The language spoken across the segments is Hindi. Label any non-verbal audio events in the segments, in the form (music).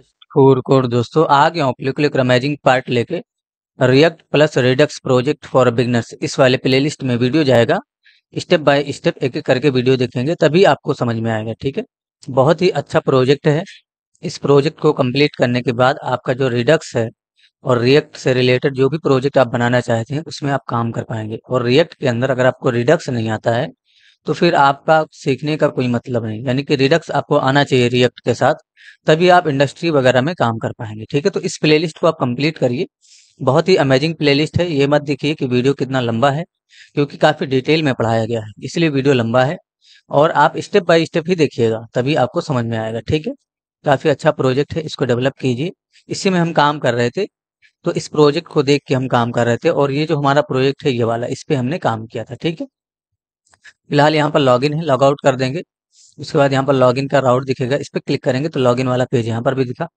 शूर कोड दोस्तों आ गया हूँ क्लिक रमेजिंग पार्ट लेके React plus Redux project for beginners इस वाले प्लेलिस्ट में वीडियो जाएगा स्टेप बाय स्टेप एक एक करके वीडियो देखेंगे तभी आपको समझ में आएगा ठीक है बहुत ही अच्छा प्रोजेक्ट है इस प्रोजेक्ट को कंप्लीट करने के बाद आपका जो रिडक्स है और रिएक्ट से रिलेटेड जो भी प्रोजेक्ट आप बनाना चाहते हैं उसमें आप काम कर पाएंगे और रिएक्ट के अंदर अगर आपको रिडक्स नहीं आता है तो फिर आपका सीखने का कोई मतलब नहीं यानी कि रिडक्स आपको आना चाहिए रिएक्ट के साथ तभी आप इंडस्ट्री वगैरह में काम कर पाएंगे ठीक है तो इस प्लेलिस्ट को आप कंप्लीट करिए बहुत ही अमेजिंग प्लेलिस्ट है ये मत देखिए कि वीडियो कितना लंबा है क्योंकि काफ़ी डिटेल में पढ़ाया गया है इसलिए वीडियो लंबा है और आप स्टेप बाय स्टेप ही देखिएगा तभी आपको समझ में आएगा ठीक है काफ़ी अच्छा प्रोजेक्ट है इसको डेवलप कीजिए इसी में हम काम कर रहे थे तो इस प्रोजेक्ट को देख के हम काम कर रहे थे और ये जो हमारा प्रोजेक्ट है ये वाला इस पर हमने काम किया था ठीक है फिलहाल यहाँ पर लॉगिन है लॉग आउट कर देंगे उसके बाद यहाँ पर लॉगिन का राउट दिखेगा इस पर क्लिक करेंगे तो लॉगिन वाला पेज यहाँ पर भी दिखा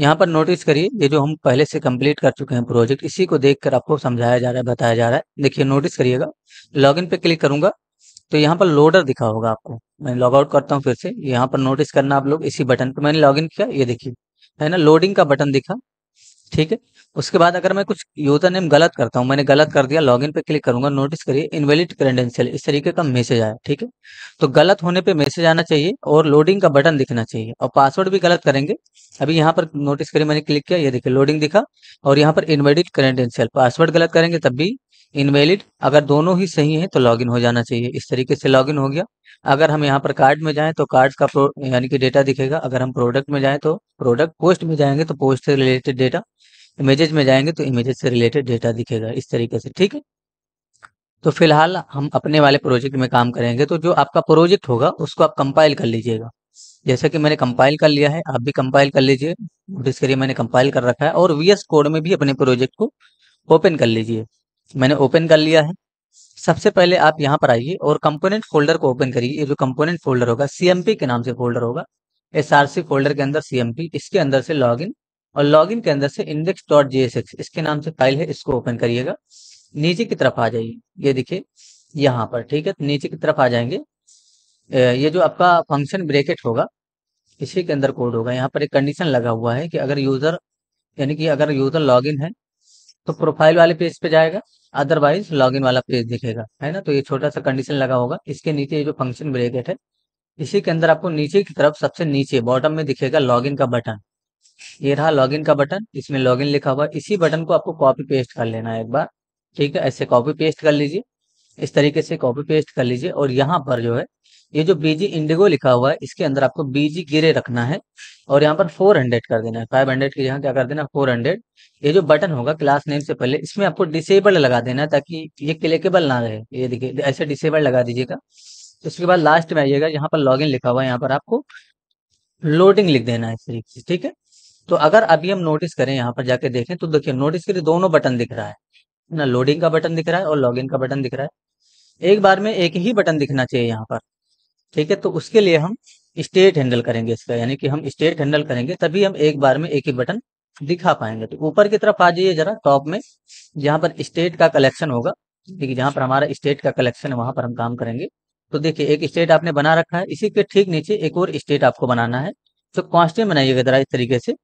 यहाँ पर नोटिस करिए ये जो हम पहले से कंप्लीट कर चुके हैं प्रोजेक्ट इसी को देखकर आपको समझाया जा रहा है बताया जा रहा है देखिए नोटिस करिएगा लॉगिन पे क्लिक करूंगा तो यहाँ पर लोडर दिखा होगा आपको मैं लॉग आउट करता हूँ फिर से यहाँ पर नोटिस करना आप लोग इसी बटन पर मैंने इन किया ये देखिए है ना लोडिंग का बटन दिखा ठीक है उसके बाद अगर मैं कुछ यूजर नेम गलत करता हूँ मैंने गलत कर दिया लॉगिन पे क्लिक करूंगा नोटिस करिए इनवेलिड क्रेडेंशियल इस तरीके का मैसेज आया ठीक है तो गलत होने पे मैसेज आना चाहिए और लोडिंग का बटन दिखना चाहिए और पासवर्ड भी गलत करेंगे अभी यहाँ पर नोटिस करिए मैंने क्लिक किया ये देखिए लोडिंग दिखा और यहाँ पर इनवैलिड क्रेडेंशियल पासवर्ड गलत करेंगे तब भी इनवैलिड अगर दोनों ही सही हैं तो लॉगिन हो जाना चाहिए इस तरीके से लॉगिन हो गया अगर हम यहाँ पर कार्ड में जाएं तो कार्ड का यानी कि डेटा दिखेगा अगर हम प्रोडक्ट में जाएं तो प्रोडक्ट पोस्ट में जाएंगे तो पोस्ट से रिलेटेड डेटा इमेजेज में जाएंगे तो इमेजेज से रिलेटेड डेटा दिखेगा इस तरीके से ठीक है तो फिलहाल हम अपने वाले प्रोजेक्ट में काम करेंगे तो जो आपका प्रोजेक्ट होगा उसको आप कंपाइल कर लीजिएगा जैसा कि मैंने कंपाइल कर लिया है आप भी कंपाइल कर लीजिए नोटिस लिए मैंने कंपाइल कर रखा है और वीएस कोड में भी अपने प्रोजेक्ट को ओपन कर लीजिए मैंने ओपन कर लिया है सबसे पहले आप यहाँ पर आइए और कंपोनेंट फोल्डर को ओपन करिए ये जो कंपोनेंट फोल्डर होगा सीएमपी के नाम से फोल्डर होगा एसआरसी फोल्डर के अंदर सीएमपी इसके अंदर से लॉगिन और लॉगिन के अंदर से इंडेक्स डॉट जेएसएक्स इसके नाम से फाइल है इसको ओपन करिएगा नीचे की तरफ आ जाइए ये देखिए यहाँ पर ठीक है तो नीचे की तरफ आ जाएंगे ये जो आपका फंक्शन ब्रेकेट होगा इसी के अंदर कोड होगा यहाँ पर एक कंडीशन लगा हुआ है कि अगर यूजर यानी कि अगर यूजर इन है तो प्रोफाइल वाले पेज पे जाएगा अदरवाइज लॉगिन वाला पेज दिखेगा है ना तो ये छोटा सा कंडीशन लगा होगा इसके नीचे ये जो फंक्शन ब्रेकेट है इसी के अंदर आपको नीचे की तरफ सबसे नीचे बॉटम में दिखेगा लॉगिन का बटन ये रहा लॉगिन का बटन इसमें लॉगिन लिखा हुआ इसी बटन को आपको कॉपी पेस्ट कर लेना है एक बार ठीक है ऐसे कॉपी पेस्ट कर लीजिए इस तरीके से कॉपी पेस्ट कर लीजिए और यहाँ पर जो है ये जो बीजी इंडिगो लिखा हुआ है इसके अंदर आपको बीजी गिरे रखना है और यहाँ पर फोर हंड्रेड कर देना है फाइव हंड्रेड के यहाँ क्या कर देना फोर हंड्रेड ये जो बटन होगा क्लास नेम से पहले इसमें आपको डिसेबल लगा देना है ताकि ये क्लिकेबल ना रहे ये देखिए ऐसे डिसेबल लगा दीजिएगा उसके बाद लास्ट में आइएगा यहाँ पर लॉग लिखा हुआ है यहाँ पर आपको लोडिंग लिख देना है इस तरीके से ठीक है तो अगर अभी हम नोटिस करें यहाँ पर जाके देखें तो देखिये नोटिस के लिए दोनों बटन दिख रहा है ना लोडिंग का बटन दिख रहा है और लॉगिन का बटन दिख रहा है एक बार में एक ही बटन दिखना चाहिए यहाँ पर ठीक है तो उसके लिए हम स्टेट हैंडल करेंगे इसका यानी कि हम स्टेट हैंडल करेंगे तभी हम एक बार में एक ही बटन दिखा पाएंगे तो ऊपर की तरफ आ जाइए जरा टॉप में जहाँ पर स्टेट का कलेक्शन होगा है जहां पर हमारा स्टेट का कलेक्शन है वहां पर हम काम करेंगे तो देखिए एक स्टेट आपने बना रखा है इसी के ठीक नीचे एक और स्टेट आपको बनाना है तो कॉन्स्टेंट बनाइएगा जरा इस तरीके से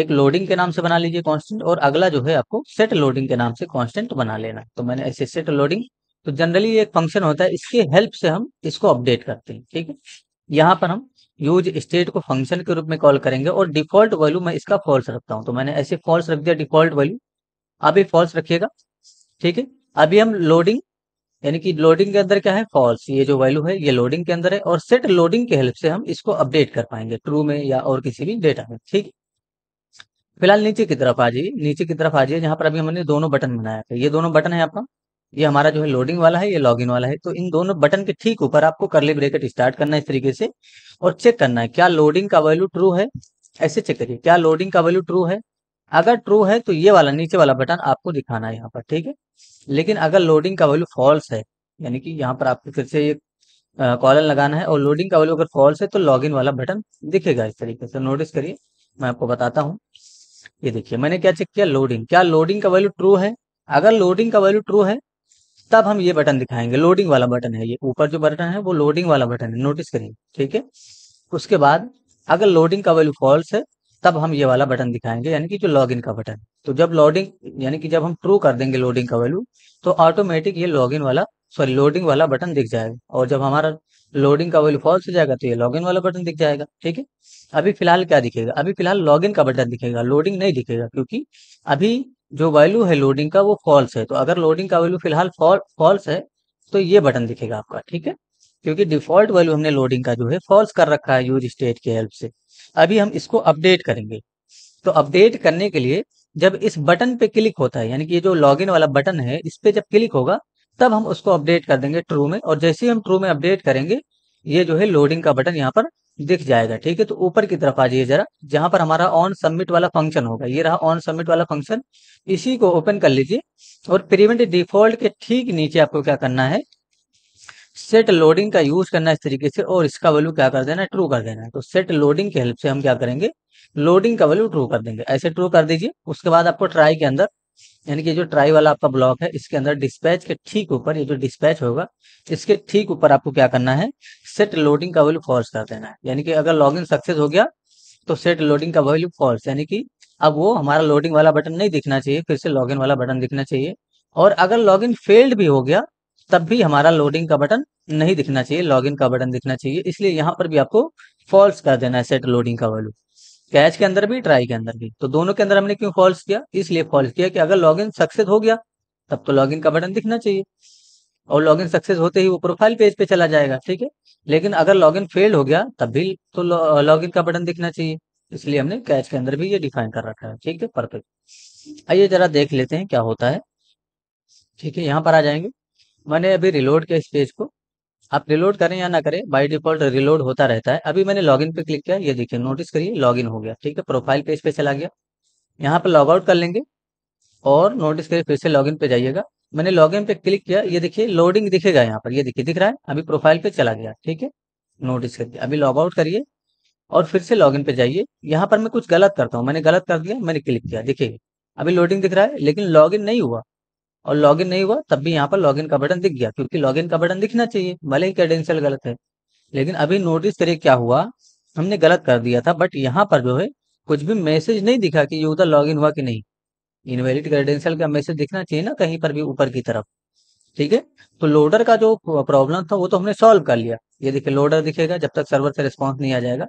एक लोडिंग के नाम से बना लीजिए कॉन्स्टेंट और अगला जो है आपको सेट लोडिंग के नाम से कॉन्स्टेंट बना लेना तो मैंने ऐसे सेट लोडिंग तो जनरली एक फंक्शन होता है इसके हेल्प से हम इसको अपडेट करते हैं ठीक है यहाँ पर हम यूज स्टेट को फंक्शन के रूप में कॉल करेंगे और डिफॉल्ट वैल्यू मैं इसका फॉल्स रखता हूँ तो मैंने ऐसे फॉल्स रख दिया डिफॉल्ट वैल्यू आप फॉल्स रखिएगा ठीक है अभी हम लोडिंग यानी कि लोडिंग के अंदर क्या है फॉल्स ये जो वैल्यू है ये लोडिंग के अंदर है और सेट लोडिंग के हेल्प से हम इसको अपडेट कर पाएंगे ट्रू में या और किसी भी डेटा में ठीक फिलहाल नीचे की तरफ आ जाइए नीचे की तरफ आ जाइए यहाँ पर अभी हमने दोनों बटन बनाया था ये दोनों बटन है आपका ये हमारा जो है लोडिंग वाला है ये लॉगिन वाला है तो इन दोनों बटन के ठीक ऊपर आपको करली ब्रेकेट स्टार्ट करना है इस तरीके से और चेक करना है क्या लोडिंग का वैल्यू ट्रू है ऐसे चेक करिए क्या लोडिंग का वैल्यू ट्रू है अगर ट्रू है तो ये वाला नीचे वाला बटन आपको दिखाना है यहाँ पर ठीक है लेकिन अगर लोडिंग का वैल्यू फॉल्स है यानी कि यहाँ पर आपको फिर से ये कॉलन लगाना है और लोडिंग का वैल्यू अगर फॉल्स है तो लॉगिन वाला बटन दिखेगा इस तरीके से नोटिस करिए मैं आपको बताता हूँ ये देखिए मैंने क्या चेक किया लोडिंग क्या लोडिंग का वैल्यू ट्रू है अगर लोडिंग का वैल्यू ट्रू है तब हम ये बटन दिखाएंगे लोडिंग वाला बटन है ये ऊपर जो बटन है वो लोडिंग वाला बटन है नोटिस करेंगे ठीक है उसके बाद अगर लोडिंग का वैल्यू फॉल्स है तब हम ये वाला बटन दिखाएंगे यानी कि जो लॉगिन का बटन तो जब लॉडिंग यानी कि जब हम ट्रू कर देंगे लोडिंग का वैल्यू तो ऑटोमेटिक ये लॉगिन वाला सॉरी लोडिंग वाला बटन दिख जाएगा और जब हमारा लोडिंग का वैल्यू फॉल्स हो जाएगा तो ये लॉगिन वाला बटन दिख जाएगा ठीक है अभी फिलहाल क्या दिखेगा अभी फिलहाल लॉगिन का बटन दिखेगा लोडिंग नहीं दिखेगा क्योंकि अभी जो वैल्यू है लोडिंग का वो फॉल्स है तो अगर लोडिंग का वैल्यू फिलहाल फॉल्स है तो ये बटन दिखेगा आपका ठीक है क्योंकि डिफॉल्ट वैल्यू हमने लोडिंग का जो है फॉल्स कर रखा है यूज स्टेट के हेल्प से अभी हम इसको अपडेट करेंगे तो अपडेट करने के लिए जब इस बटन पे क्लिक होता है यानी कि ये जो लॉगिन वाला बटन है इस पे जब क्लिक होगा तब हम उसको अपडेट कर देंगे ट्रू में और जैसे ही हम ट्रू में अपडेट करेंगे ये जो है लोडिंग का बटन यहाँ पर दिख जाएगा ठीक है तो ऊपर की तरफ आ जाइए जरा जहां पर हमारा ऑन सबमिट वाला फंक्शन होगा ये रहा ऑन सबमिट वाला फंक्शन इसी को ओपन कर लीजिए और प्रिवेंट डिफॉल्ट के ठीक नीचे आपको क्या करना है सेट लोडिंग का यूज करना इस तरीके से और इसका वैल्यू क्या कर देना ट्रू कर देना है तो सेट लोडिंग की हेल्प से हम क्या करेंगे लोडिंग का वैल्यू ट्रू कर देंगे ऐसे ट्रू कर दीजिए उसके बाद आपको ट्राई के अंदर यानी कि जो ट्राई वाला आपका ब्लॉक है इसके अंदर डिस्पैच के ठीक ऊपर ये जो डिस्पैच होगा इसके ठीक ऊपर आपको क्या करना है सेट लोडिंग का वैल्यू फॉल्स कर देना है यानी कि अगर लॉग सक्सेस हो गया तो सेट लोडिंग का वैल्यू फॉल्स यानी कि अब वो हमारा लोडिंग वाला बटन नहीं दिखना चाहिए फिर से लॉग वाला बटन दिखना चाहिए और अगर इन फेल्ड भी हो गया तब भी हमारा लोडिंग का बटन नहीं दिखना चाहिए लॉगिन का बटन दिखना चाहिए इसलिए यहाँ पर भी आपको फॉल्स कर देना है सेट लोडिंग का वैल्यू कैच के अंदर भी ट्राई के अंदर भी तो दोनों के अंदर हमने क्यों फॉल्स किया इसलिए फॉल्स किया कि अगर लॉगिन सक्सेस हो गया तब तो लॉगिन का बटन दिखना चाहिए और लॉगिन सक्सेस होते ही वो प्रोफाइल पेज पे चला जाएगा ठीक है लेकिन अगर लॉगिन फेल हो गया तब भी तो लॉगिन का बटन दिखना चाहिए इसलिए हमने कैच के अंदर भी ये डिफाइन कर रखा है ठीक है परफेक्ट आइए जरा देख लेते हैं क्या होता है ठीक है यहाँ पर आ जाएंगे मैंने अभी रिलोड किया इस पेज को आप रिलोड करें या ना करें बाय डिफॉल्ट रिलोड होता रहता है अभी मैंने लॉगिन पे क्लिक किया ये देखिए नोटिस करिए लॉगिन हो गया ठीक है प्रोफाइल पेज पे चला गया यहाँ पर लॉग आउट कर लेंगे और नोटिस करिए फिर से लॉगिन पे जाइएगा मैंने लॉगिन पे क्लिक किया ये देखिए लोडिंग दिखेगा यहाँ पर ये देखिए दिख रहा है अभी प्रोफाइल पे चला गया ठीक है नोटिस करिए अभी लॉग आउट करिए और फिर से लॉगिन पे जाइए यहाँ पर मैं कुछ गलत करता हूँ मैंने गलत कर दिया मैंने क्लिक किया देखिए अभी लोडिंग दिख रहा है लेकिन लॉगिन नहीं हुआ और लॉगिन नहीं हुआ तब भी यहाँ पर लॉगिन का बटन दिख गया क्योंकि लॉगिन का बटन दिखना चाहिए भले ही क्रेडेंशियल गलत है लेकिन अभी नोटिस करिए क्या हुआ हमने गलत कर दिया था बट यहाँ पर जो है कुछ भी मैसेज नहीं दिखा कि यूजर लॉगिन हुआ कि नहीं इनवेलिड क्रेडेंशियल का मैसेज दिखना चाहिए ना कहीं पर भी ऊपर की तरफ ठीक है तो लोडर का जो प्रॉब्लम था वो तो हमने सॉल्व कर लिया ये देखिए लोडर दिखेगा जब तक सर्वर से रिस्पॉन्स नहीं आ जाएगा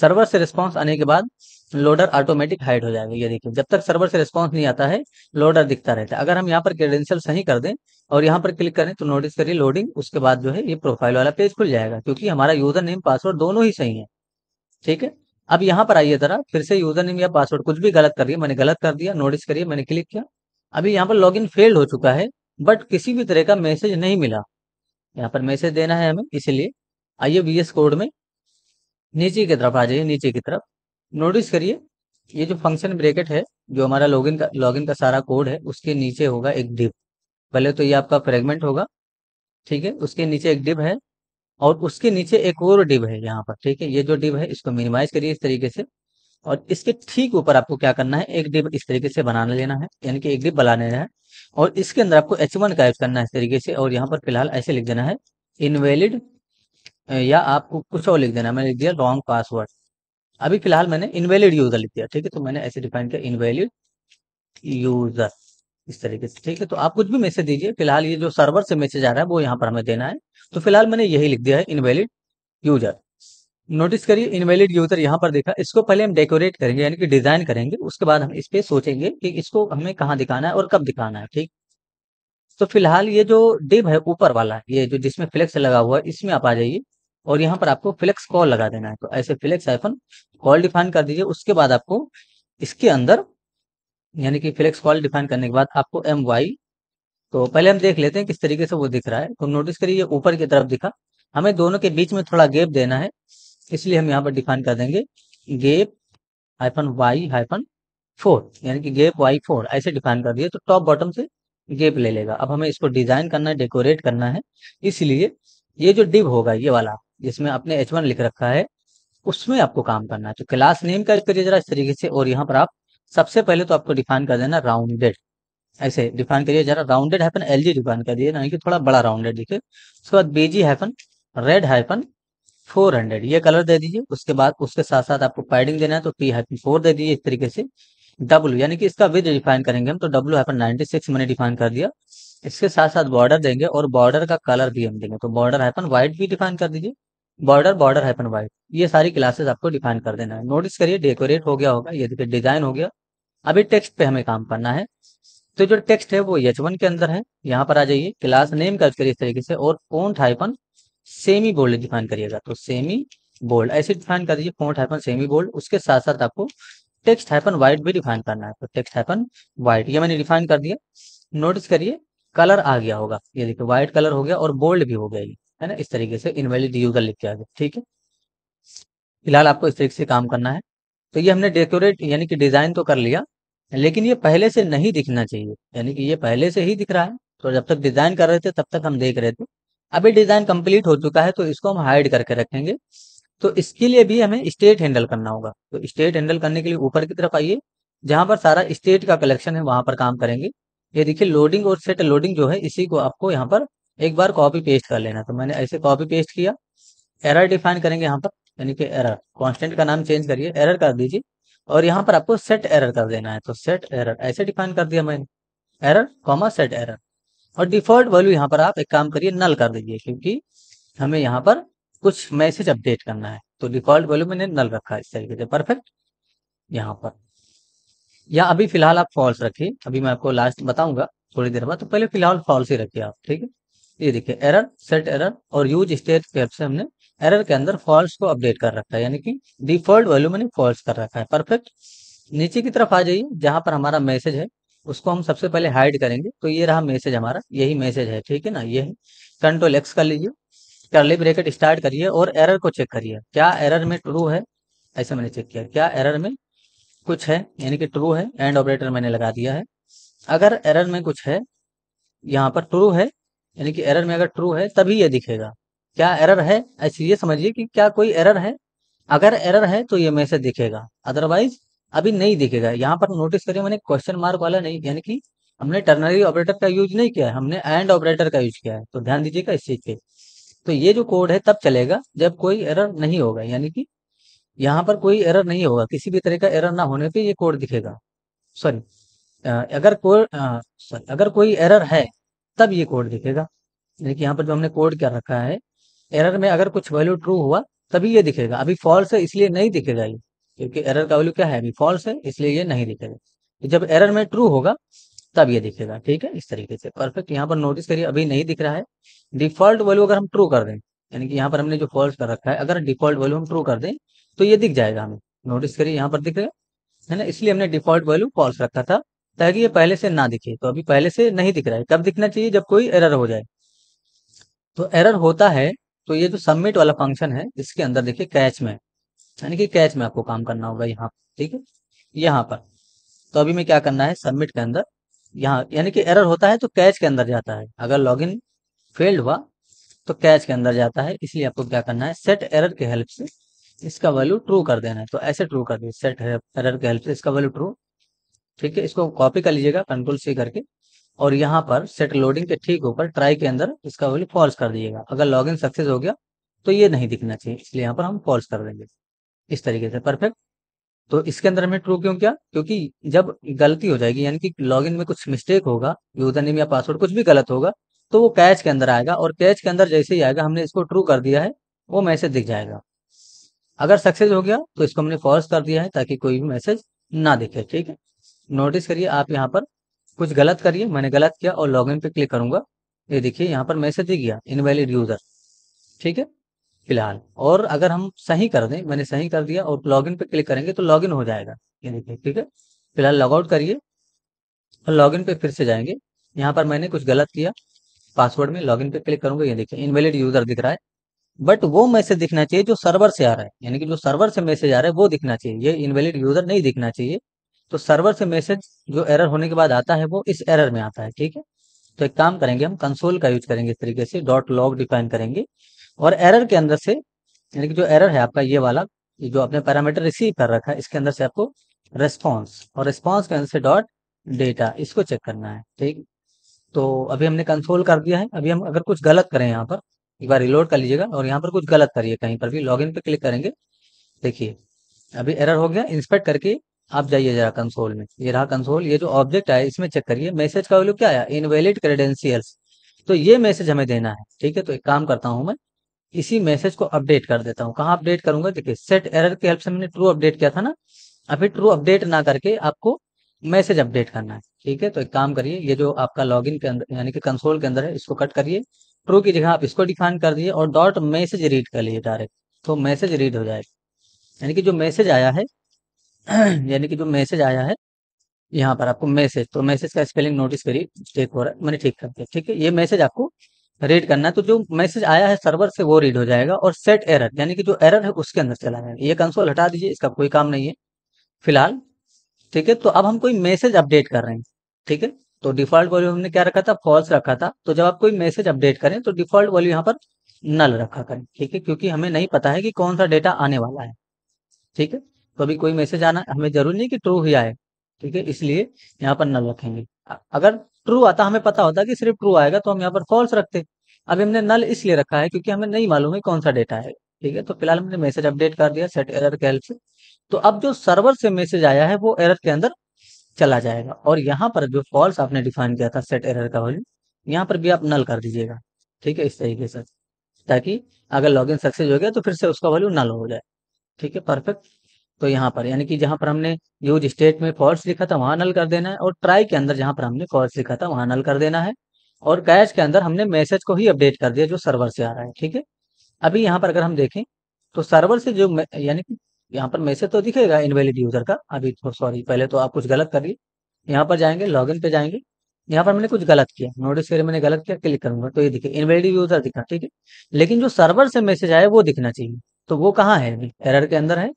सर्वर से रिस्पॉन्स आने के बाद लोडर ऑटोमेटिक हाइड हो जाएगा ये देखिए जब तक सर्वर से रिस्पॉन्स नहीं आता है लोडर दिखता रहता है अगर हम यहाँ पर क्रेडेंशियल सही कर दें और यहाँ पर क्लिक करें तो नोटिस करिए लोडिंग उसके बाद जो है ये प्रोफाइल वाला पेज खुल जाएगा क्योंकि हमारा यूजर नेम पासवर्ड दोनों ही सही है ठीक है अब यहाँ पर आइए जरा फिर से यूजर नेम या पासवर्ड कुछ भी गलत करिए मैंने गलत कर दिया नोटिस करिए मैंने क्लिक किया अभी यहाँ पर इन फेल्ड हो चुका है बट किसी भी तरह का मैसेज नहीं मिला यहाँ पर मैसेज देना है हमें इसलिए आइए वी कोड में नीचे की तरफ आ जाइए नीचे की तरफ नोटिस करिए ये जो फंक्शन ब्रेकेट है जो हमारा लॉगिन का लॉगिन का सारा कोड है उसके नीचे होगा एक डिप पहले तो ये आपका फ्रेगमेंट होगा ठीक है उसके नीचे एक डिप है और उसके नीचे एक और डिब है यहाँ पर ठीक है ये जो डिब है इसको मिनिमाइज करिए इस तरीके से और इसके ठीक ऊपर आपको क्या करना है एक डिब इस तरीके से बना लेना है यानी कि एक डिब बना लेना है और इसके अंदर आपको एच वन का करना है इस तरीके से और यहाँ पर फिलहाल ऐसे लिख देना है इनवेलिड या आपको कुछ और लिख देना है मैंने लिख दिया रॉन्ग पासवर्ड अभी फिलहाल मैंने इनवैलिड यूजर लिख दिया ठीक है तो मैंने ऐसे डिफाइन किया इनवैलिड यूजर इस तरीके से ठीक है तो आप कुछ भी मैसेज दीजिए फिलहाल ये जो सर्वर से मैसेज आ रहा है वो यहाँ पर हमें देना है तो फिलहाल मैंने यही लिख दिया है इनवैलिड यूजर नोटिस करिए इनवैलिड यूजर यहाँ पर देखा इसको पहले हम डेकोरेट करेंगे यानी कि डिजाइन करेंगे उसके बाद हम इस पर सोचेंगे कि इसको हमें कहाँ दिखाना है और कब दिखाना है ठीक तो फिलहाल ये जो डिब है ऊपर वाला ये जो जिसमें फ्लेक्स लगा हुआ है इसमें आप आ जाइए और यहाँ पर आपको फ्लेक्स कॉल लगा देना है तो ऐसे फ्लेक्स आइफन कॉल डिफाइन कर दीजिए उसके बाद आपको इसके अंदर यानी कि फ्लेक्स कॉल डिफाइन करने के बाद आपको एम वाई तो पहले हम देख लेते हैं किस तरीके से वो दिख रहा है तो नोटिस करिए ऊपर की तरफ दिखा हमें दोनों के बीच में थोड़ा गेप देना है इसलिए हम यहाँ पर डिफाइन कर देंगे gap hyphen Y hyphen four यानी कि गेप वाई फोर ऐसे डिफाइन कर दिए तो टॉप बॉटम से गेप ले लेगा अब हमें इसको डिजाइन करना है डेकोरेट करना है इसलिए ये जो डिब होगा ये वाला जिसमें आपने एच लिख रखा है उसमें आपको काम करना है तो क्लास नेम का करिए जरा इस तरीके से और यहाँ पर आप सबसे पहले तो आपको डिफाइन कर देना राउंडेड ऐसे डिफाइन करिए जरा rounded hyphen L G define कर दिया कि थोड़ा बड़ा राउंडेड दिखे उसके बाद BG hyphen red hyphen four hundred ये कलर दे दीजिए उसके बाद उसके साथ साथ आपको पैडिंग देना है तो पी हैपन फोर दे दीजिए इस तरीके से डब्ल्यू यानी कि इसका विद डिफाइन करेंगे हम तो डब्ल्यू हैपन नाइनटी सिक्स मैंने डिफाइन कर दिया इसके साथ साथ बॉर्डर देंगे और बॉर्डर का कलर भी हम देंगे तो बॉर्डर हाइपन व्हाइट भी डिफाइन कर दीजिए बॉर्डर बॉर्डर हाइपन व्हाइट ये सारी क्लासेस आपको डिफाइन कर देना है नोटिस करिए डेकोरेट हो गया होगा ये देखिए डिजाइन हो गया अभी टेक्स्ट पे हमें काम करना है तो जो टेक्स्ट है वो एच वन के अंदर है यहाँ पर आ जाइए क्लास नेम का करिए इस तरीके से और font hyphen semi bold define करिएगा तो सेमी बोल्ड ऐसे डिफाइन कर दीजिए फोन हाइपन सेमी बोल्ड उसके साथ साथ आपको टेक्स्ट हाइपन व्हाइट भी डिफाइन करना है तो टेक्स्ट हाइपन व्हाइट ये मैंने डिफाइन कर दिया नोटिस करिए कलर आ गया होगा ये देखिए व्हाइट कलर हो गया और बोल्ड भी हो गया ये है ना इस तरीके से इनवैलिड यूजर लिख के आ गया ठीक है फिलहाल आपको इस तरीके से काम करना है तो ये हमने डेकोरेट यानी कि डिजाइन तो कर लिया लेकिन ये पहले से नहीं दिखना चाहिए यानी कि ये पहले से ही दिख रहा है तो जब तक डिजाइन कर रहे थे तब तक हम देख रहे थे अभी डिजाइन कंप्लीट हो चुका है तो इसको हम हाइड करके रखेंगे तो इसके लिए भी हमें स्टेट हैंडल करना होगा तो स्टेट हैंडल करने के लिए ऊपर की तरफ आइए जहां पर सारा स्टेट का कलेक्शन है वहां पर काम करेंगे ये देखिए लोडिंग और सेट लोडिंग जो है इसी को आपको यहाँ पर एक बार कॉपी पेस्ट कर लेना तो मैंने ऐसे कॉपी पेस्ट किया एरर डिफाइन करेंगे यहाँ पर यानी कि एरर कांस्टेंट का नाम चेंज करिए एरर कर दीजिए और यहाँ पर आपको सेट एरर कर देना है तो सेट एरर ऐसे डिफाइन कर दिया मैंने एरर कॉमा सेट एरर और डिफॉल्ट वैल्यू यहाँ पर आप एक काम करिए नल कर दीजिए क्योंकि हमें यहाँ पर कुछ मैसेज अपडेट करना है तो डिफॉल्ट वैल्यू मैंने नल रखा है इस तरीके से परफेक्ट यहाँ पर या अभी फिलहाल आप फॉल्स रखिए अभी मैं आपको लास्ट बताऊंगा थोड़ी देर बाद तो पहले फिलहाल फॉल्स ही रखिए आप ठीक है ये देखिए एरर सेट एरर और यूज स्टेट के से हमने एरर के अंदर फॉल्स को अपडेट कर रखा है यानी कि डिफॉल्ट वैल्यू मैंने फॉल्स कर रखा है परफेक्ट नीचे की तरफ आ जाइए जहां पर हमारा मैसेज है उसको हम सबसे पहले हाइड करेंगे तो ये रहा मैसेज हमारा यही मैसेज है ठीक है ना ये है कंट्रोल एक्स कर लीजिए करली ब्रेकेट स्टार्ट करिए और एरर को चेक करिए क्या एरर में ट्रू है ऐसा मैंने चेक किया क्या एरर में कुछ है यानी कि ट्रू है एंड ऑपरेटर मैंने लगा दिया है अगर एरर में कुछ है यहाँ पर ट्रू है यानी कि एरर में अगर ट्रू है तभी ये दिखेगा क्या एरर है ऐसे ये समझिए कि क्या कोई एरर है अगर एरर है तो ये मैसेज दिखेगा अदरवाइज अभी नहीं दिखेगा यहाँ पर नोटिस करिए मैंने क्वेश्चन मार्क वाला नहीं यानी कि हमने टर्नरी ऑपरेटर का यूज नहीं किया है हमने एंड ऑपरेटर का यूज किया है तो ध्यान दीजिएगा इस चीज पे तो ये जो कोड है तब चलेगा जब कोई एरर नहीं होगा यानी कि यहाँ पर कोई एरर नहीं होगा किसी भी तरह का एरर ना होने पे ये कोड दिखेगा सॉरी अगर कोड सॉरी अगर कोई एरर है तब ये कोड दिखेगा यानी कि यहाँ पर जो हमने कोड क्या रखा है एरर में अगर कुछ वैल्यू ट्रू हुआ तभी ये दिखेगा अभी फॉल्स है इसलिए नहीं दिखेगा ये क्योंकि एरर का वैल्यू क्या है अभी फॉल्स है इसलिए ये नहीं दिखेगा तो जब एरर में ट्रू होगा तब ये दिखेगा ठीक है इस तरीके से परफेक्ट यहाँ पर नोटिस करिए अभी नहीं दिख रहा है डिफॉल्ट वैल्यू अगर हम ट्रू कर दें यानी कि यहाँ पर हमने जो फॉल्स कर रखा है अगर डिफॉल्ट वैल्यू हम ट्रू कर दें तो ये दिख जाएगा हमें नोटिस करिए यहाँ पर दिख रहा है ना इसलिए हमने डिफॉल्ट वैल्यू फॉल्स रखा था ताकि ये पहले से ना दिखे तो अभी पहले से नहीं दिख रहा है कब दिखना चाहिए जब कोई एरर हो जाए तो एरर होता है तो ये जो सबमिट वाला फंक्शन है इसके अंदर देखिए कैच में यानी कि कैच में आपको काम करना होगा यहाँ ठीक है यहाँ पर तो अभी में क्या करना है सबमिट के अंदर यहाँ यानी कि एरर होता है तो कैच के अंदर जाता है अगर इन फेल्ड हुआ तो कैच के अंदर जाता है इसलिए आपको क्या करना है सेट एरर के हेल्प से इसका वैल्यू ट्रू कर देना है तो ऐसे ट्रू कर दीजिए सेट एरर के हेल्प से इसका वैल्यू ट्रू ठीक है इसको कॉपी कर लीजिएगा कंट्रोल सी करके और यहाँ पर सेट लोडिंग के ठीक ऊपर ट्राई के अंदर इसका वैल्यू फॉल्स कर दीजिएगा अगर लॉग इन सक्सेस हो गया तो ये नहीं दिखना चाहिए इसलिए यहाँ पर हम फॉल्स कर देंगे इस तरीके से परफेक्ट तो इसके अंदर हमें ट्रू क्यों क्या क्योंकि जब गलती हो जाएगी यानी कि लॉगिन में कुछ मिस्टेक होगा यूजर नेम या पासवर्ड कुछ भी गलत होगा तो वो कैच के अंदर आएगा और कैच के अंदर जैसे ही आएगा हमने इसको ट्रू कर दिया है वो मैसेज दिख जाएगा अगर सक्सेस हो गया तो इसको हमने फॉर्स कर दिया है ताकि कोई भी मैसेज ना दिखे ठीक है नोटिस करिए आप यहाँ पर कुछ गलत करिए मैंने गलत किया और लॉगिन पे क्लिक करूंगा ये देखिए यहाँ पर मैसेज ही गया इनवैलिड यूजर ठीक है फिलहाल और अगर हम सही कर दें मैंने सही कर दिया और लॉगिन पे क्लिक करेंगे तो लॉगिन हो जाएगा ये देखिए ठीक है फिलहाल लॉगआउट करिए और लॉगिन पे फिर से जाएंगे यहाँ पर मैंने कुछ गलत किया पासवर्ड में लॉगिन पे क्लिक करूंगा ये देखिए इनवैलिड यूजर दिख रहा है बट वो मैसेज दिखना चाहिए जो सर्वर से आ रहा है यानी कि जो सर्वर से मैसेज आ रहा है वो दिखना चाहिए ये इनवेलिड यूजर नहीं दिखना चाहिए तो सर्वर से मैसेज जो एरर होने के बाद आता है वो इस एरर में आता है ठीक है तो एक काम करेंगे हम कंसोल का यूज करेंगे इस तरीके से डॉट लॉग डिफाइन करेंगे और एरर के अंदर से यानी कि जो एरर है आपका ये वाला जो आपने पैरामीटर रिसीव कर रखा है इसके अंदर से आपको रेस्पॉन्स और रेस्पॉन्स के अंदर से डॉट डेटा इसको चेक करना है ठीक तो अभी हमने कंसोल कर दिया है अभी हम अगर कुछ गलत करें यहाँ पर एक बार रिलोड कर लीजिएगा और यहाँ पर कुछ गलत करिए कहीं पर भी लॉगिन पे क्लिक करेंगे देखिए अभी एरर हो गया इंस्पेक्ट करके आप जाइए जरा कंसोल में ये रहा कंसोल ये जो ऑब्जेक्ट आया इसमें चेक करिए मैसेज का वैल्यू क्या आया इनवैलिड क्रेडेंशियल्स तो ये मैसेज हमें देना है ठीक है तो एक काम करता हूँ मैं इसी मैसेज को अपडेट कर देता हूँ कहाँ अपडेट करूंगा देखिए सेट एरर की हेल्प से मैंने ट्रू अपडेट किया था ना अभी ट्रू अपडेट ना करके आपको मैसेज अपडेट करना है ठीक है तो एक काम करिए ये जो आपका लॉगिन के अंदर यानी कि कंसोल के अंदर है इसको कट करिए ट्रू की जगह आप इसको डिफाइन कर दिए और डॉट मैसेज रीड कर लिए डायरेक्ट तो मैसेज रीड हो जाएगा यानी कि जो मैसेज आया है (clears throat) यानी कि जो मैसेज आया है यहाँ पर आपको मैसेज तो मैसेज का स्पेलिंग नोटिस करिए ठीक हो रहा है मैंने ठीक कर दिया ठीक है ये मैसेज आपको रीड करना है तो जो मैसेज आया है सर्वर से वो रीड हो जाएगा और सेट एरर यानी कि जो एरर है उसके अंदर चला जाएगा ये कंसोल हटा दीजिए इसका कोई काम नहीं है फिलहाल ठीक है तो अब हम कोई मैसेज अपडेट कर रहे हैं ठीक है तो डिफॉल्ट वॉल्यू हमने क्या रखा था फॉल्स रखा था तो जब आप कोई मैसेज अपडेट करें तो डिफॉल्ट वॉल्यू यहाँ पर नल रखा करें ठीक है क्योंकि हमें नहीं पता है कि कौन सा डेटा आने वाला है ठीक है तो अभी कोई मैसेज आना हमें जरूरी नहीं कि ट्रू ही आए ठीक है इसलिए यहाँ पर नल रखेंगे अगर ट्रू आता हमें पता होता कि सिर्फ ट्रू आएगा तो हम यहाँ पर फॉल्स रखते अभी हमने नल इसलिए रखा है क्योंकि हमें नहीं मालूम है कौन सा डेटा है ठीक है तो फिलहाल हमने मैसेज अपडेट कर दिया सेट एरर के हेल्प से तो अब जो सर्वर से मैसेज आया है वो एरर के अंदर चला जाएगा और यहाँ पर जो फॉल्स आपने डिफाइन किया था सेट एरर का वैल्यू यहाँ पर भी आप नल कर दीजिएगा ठीक है इस तरीके से ताकि अगर लॉगिन सक्सेस हो गया तो फिर से उसका वैल्यू नल हो जाए ठीक है परफेक्ट तो यहाँ पर यानी कि जहां पर हमने यूज स्टेट में फॉल्स लिखा था वहां नल कर देना है और ट्राई के अंदर जहां पर हमने फॉल्स लिखा था वहां नल कर देना है और कैच के अंदर हमने मैसेज को ही अपडेट कर दिया जो सर्वर से आ रहा है ठीक है अभी यहाँ पर अगर हम देखें तो सर्वर से जो यानी कि यहाँ पर मैसेज तो दिखेगा इनवेलिड यूजर का अभी सॉरी तो पहले तो आप कुछ गलत कर लिए यहाँ पर जाएंगे लॉगिन पे जाएंगे यहाँ पर मैंने कुछ गलत किया नोटिस करिए मैंने गलत किया क्लिक करूंगा तो ये दिखे इनवेलिड यूजर दिखा ठीक है लेकिन जो सर्वर से मैसेज आया वो दिखना चाहिए तो वो कहाँ है अभी एरर के अंदर है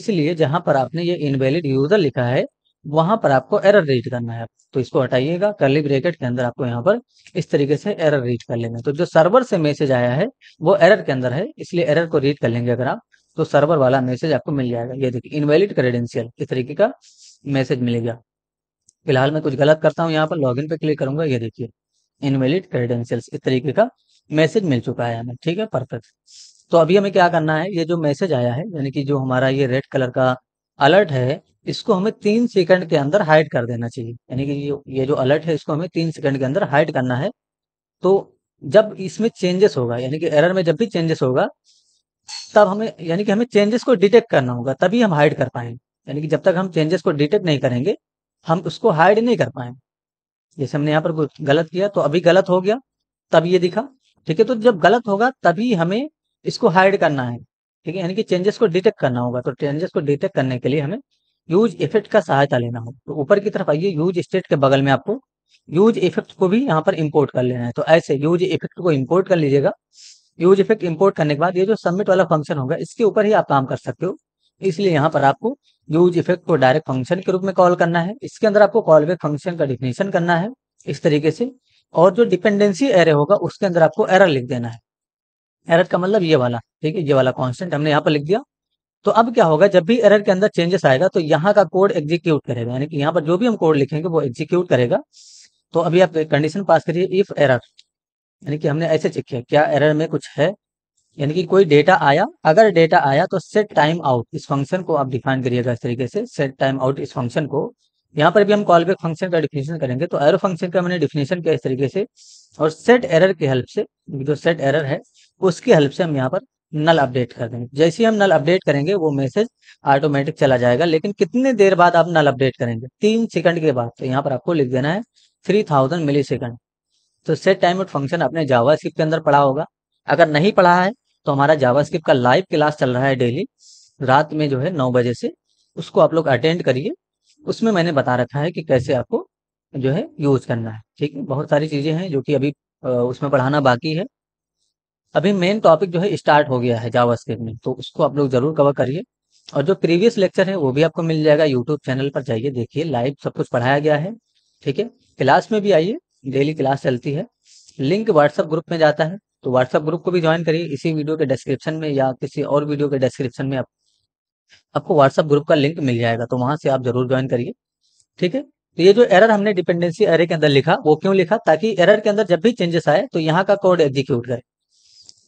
इसलिए जहां पर आपने ये इनवेलिड यूजर लिखा है वहां पर आपको एरर रीड करना है तो इसको हटाइएगा करली ब्रेकेट के अंदर आपको यहाँ पर इस तरीके से एरर रीड कर लेना है तो जो सर्वर से मैसेज आया है वो एरर के अंदर है इसलिए एरर को रीड कर लेंगे अगर आप तो सर्वर वाला मैसेज आपको मिल जाएगा ये देखिए इनवैलिड क्रेडेंशियल इस तरीके का मैसेज मिलेगा फिलहाल मैं कुछ गलत करता हूँ यहाँ पर लॉगिन पे क्लिक करूंगा ये देखिए इनवैलिड क्रेडेंशियल्स इस तरीके का मैसेज मिल चुका है हमें ठीक है परफेक्ट तो अभी हमें क्या करना है ये जो मैसेज आया है यानी कि जो हमारा ये रेड कलर का अलर्ट है इसको हमें तीन सेकंड के अंदर हाइड कर देना चाहिए यानी कि ये जो अलर्ट है इसको हमें तीन सेकंड के अंदर हाइड करना है तो जब इसमें चेंजेस होगा यानी कि एरर में जब भी चेंजेस होगा तब हमें यानी कि हमें चेंजेस को डिटेक्ट करना होगा तभी हम हाइड कर पाएंगे यानी कि जब तक हम चेंजेस को डिटेक्ट नहीं करेंगे हम उसको हाइड नहीं कर पाएंगे जैसे हमने यहाँ पर गलत किया तो अभी गलत हो गया तब ये दिखा ठीक है तो जब गलत होगा तभी हमें इसको हाइड करना है ठीक है यानी कि चेंजेस को डिटेक्ट करना होगा तो चेंजेस को डिटेक्ट करने के लिए हमें यूज इफेक्ट का सहायता लेना होगा तो ऊपर की तरफ आइए यूज स्टेट के बगल में आपको यूज इफेक्ट को भी यहाँ पर इम्पोर्ट कर लेना है तो ऐसे यूज इफेक्ट को इम्पोर्ट कर लीजिएगा यूज इफेक्ट इंपोर्ट करने के बाद ये जो सबमिट वाला फंक्शन होगा इसके ऊपर ही आप काम कर सकते हो इसलिए यहाँ पर आपको यूज इफेक्ट को डायरेक्ट फंक्शन के रूप में कॉल करना है इसके अंदर आपको कॉल बैक फंक्शन का डिफिनेशन करना है इस तरीके से और जो डिपेंडेंसी एरे होगा उसके अंदर आपको एरर लिख देना है एरर का मतलब ये वाला ठीक है ये वाला कॉन्स्टेंट हमने यहाँ पर लिख दिया तो अब क्या होगा जब भी एरर के अंदर चेंजेस आएगा तो यहाँ का कोड एग्जीक्यूट करेगा यानी कि यहाँ पर जो भी हम कोड लिखेंगे वो एग्जीक्यूट करेगा तो अभी आप कंडीशन पास करिए इफ एरर यानी कि हमने ऐसे चेक किया क्या एरर में कुछ है यानी कि कोई डेटा आया अगर डेटा आया तो सेट टाइम आउट इस फंक्शन को आप डिफाइन करिएगा इस तरीके से सेट टाइम आउट इस फंक्शन को यहाँ पर भी हम कॉल बैक फंक्शन का डिफिनेशन करेंगे तो एरो फंक्शन का मैंने डिफिनेशन किया इस तरीके से और सेट एरर की हेल्प से जो सेट एरर है उसकी हेल्प से हम यहाँ पर नल अपडेट कर देंगे जैसे ही हम नल अपडेट करेंगे वो मैसेज ऑटोमेटिक चला जाएगा लेकिन कितने देर बाद आप नल अपडेट करेंगे तीन सेकंड के बाद तो यहाँ पर आपको लिख देना है थ्री थाउजेंड मिली सेकंड तो सेट टाइम आउट फंक्शन आपने जावा स्क्रिप्ट के अंदर पढ़ा होगा अगर नहीं पढ़ा है तो हमारा जावा स्क्रिप्ट का लाइव क्लास चल रहा है डेली रात में जो है नौ बजे से उसको आप लोग अटेंड करिए उसमें मैंने बता रखा है कि कैसे आपको जो है यूज करना है ठीक है बहुत सारी चीजें हैं जो कि अभी उसमें पढ़ाना बाकी है अभी मेन टॉपिक जो है स्टार्ट हो गया है जावा स्क्रिप्ट में तो उसको आप लोग जरूर कवर करिए और जो प्रीवियस लेक्चर है वो भी आपको मिल जाएगा यूट्यूब चैनल पर जाइए देखिए लाइव सब कुछ पढ़ाया गया है ठीक है क्लास में भी आइए डेली क्लास चलती है लिंक व्हाट्सएप ग्रुप में जाता है तो व्हाट्सएप ग्रुप को भी ज्वाइन करिए इसी वीडियो के डिस्क्रिप्शन में या किसी और वीडियो के डिस्क्रिप्शन में आप, आपको व्हाट्सएप ग्रुप का लिंक मिल जाएगा तो वहां से आप जरूर ज्वाइन करिए ठीक है तो ये जो एरर हमने डिपेंडेंसी एरे के अंदर लिखा वो क्यों लिखा ताकि एरर के अंदर जब भी चेंजेस आए तो यहाँ का कोड एग्जीक्यूट करे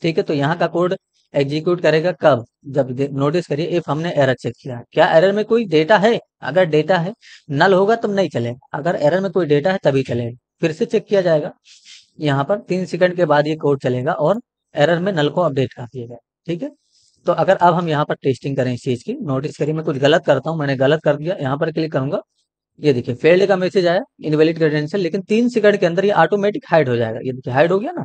ठीक है तो यहाँ का कोड एग्जीक्यूट करेगा कब जब नोटिस करिए इफ हमने एरर चेक किया क्या एरर में कोई डेटा है अगर डेटा है नल होगा तब नहीं चलेगा अगर एरर में कोई डेटा है तभी चलेगा फिर से चेक किया जाएगा यहाँ पर तीन सेकंड के बाद ये कोड चलेगा और एरर में नल को अपडेट कर दिया जाएगा ठीक है तो अगर अब हम यहाँ पर टेस्टिंग करें इस चीज की नोटिस करिए मैं कुछ गलत करता हूँ मैंने गलत कर दिया यहाँ पर क्लिक करूंगा ये देखिए फेल्ड का मैसेज आया इनवेलिड क्रेडेंशियल लेकिन तीन सेकंड के अंदर ये ऑटोमेटिक हाइड हो जाएगा ये देखिए हाइड हो गया ना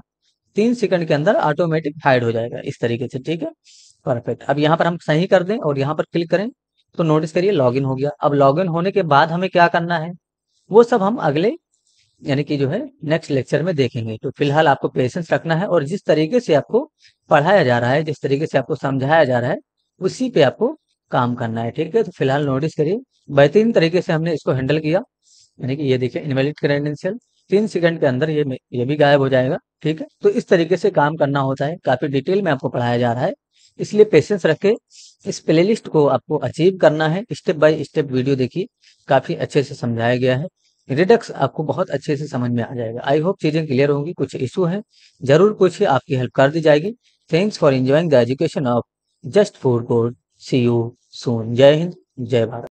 तीन सेकंड के अंदर ऑटोमेटिक हाइड हो जाएगा इस तरीके से ठीक है परफेक्ट अब यहाँ पर हम सही कर दें और यहाँ पर क्लिक करें तो नोटिस करिए लॉगिन हो गया अब लॉगिन होने के बाद हमें क्या करना है वो सब हम अगले यानी कि जो है नेक्स्ट लेक्चर में देखेंगे तो फिलहाल आपको पेशेंस रखना है और जिस तरीके से आपको पढ़ाया जा रहा है जिस तरीके से आपको समझाया जा रहा है उसी पे आपको काम करना है ठीक है तो फिलहाल नोटिस करिए बेहतरीन तरीके से हमने इसको हैंडल किया यानी कि ये देखिए इनवेलिड क्रेडेंशियल तीन सेकंड के अंदर ये ये भी गायब हो जाएगा ठीक है तो इस तरीके से काम करना होता है काफी डिटेल में आपको पढ़ाया जा रहा है इसलिए पेशेंस रखे इस प्लेलिस्ट को आपको अचीव करना है स्टेप बाय स्टेप वीडियो देखिए काफी अच्छे से समझाया गया है रिडक्स आपको बहुत अच्छे से समझ में आ जाएगा आई होप चीजें क्लियर होंगी कुछ इशू है जरूर कुछ आपकी हेल्प कर दी जाएगी thanks for enjoying the education of just for god see you soon जय हिंद जय भारत